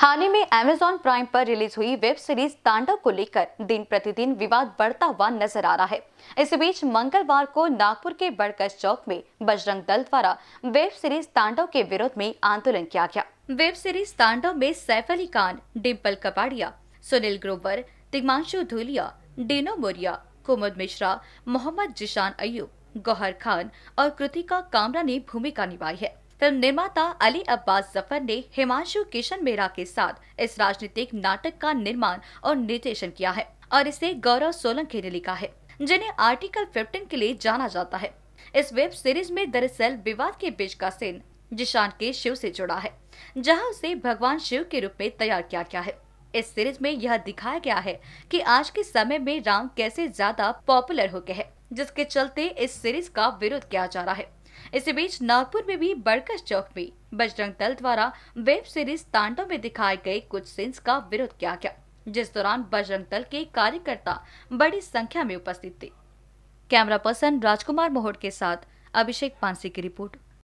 हाल में Amazon Prime पर release हुई वेब सीरीज तांडव को लेकर दिन प्रतिदिन विवाद बढ़ता हुआ नजर आ रहा है इस बीच मंगलवार को नागपुर के बड़कस चौक में बजरंग दल द्वारा वेब सीरीज तांडव के विरोध में आंदोलन किया गया वेब सीरीज तांडव में सैफ अली खान डिम्पल कपाड़िया सुनील ग्रोवर तिग्मांशु धुलिया डीनो मोरिया कुमुद मिश्रा मोहम्मद जिशान अयुब गौहर खान और कृतिका कामरा ने भूमिका निभाई है फिल्म निर्माता अली अब्बास जफर ने हिमांशु किशन मेरा के साथ इस राजनीतिक नाटक का निर्माण और निर्देशन किया है और इसे गौरव सोलंकी ने लिखा है जिन्हें आर्टिकल 15 के लिए जाना जाता है इस वेब सीरीज में दरअसल विवाद के बीच का सीन जिशान के शिव से जुड़ा है जहां उसे भगवान शिव के रूप में तैयार किया गया है इस सीरीज में यह दिखाया गया है कि आज के समय में राम कैसे ज्यादा पॉपुलर हो गए हैं जिसके चलते इस सीरीज का विरोध किया जा रहा है इसी बीच नागपुर में भी बड़कस चौक में बजरंग दल द्वारा वेब सीरीज तांडव में दिखाए गए कुछ सीन्स का विरोध किया गया जिस दौरान बजरंग दल के कार्यकर्ता बड़ी संख्या में उपस्थित थे कैमरा पर्सन राजकुमार मोहट के साथ अभिषेक पांसी की रिपोर्ट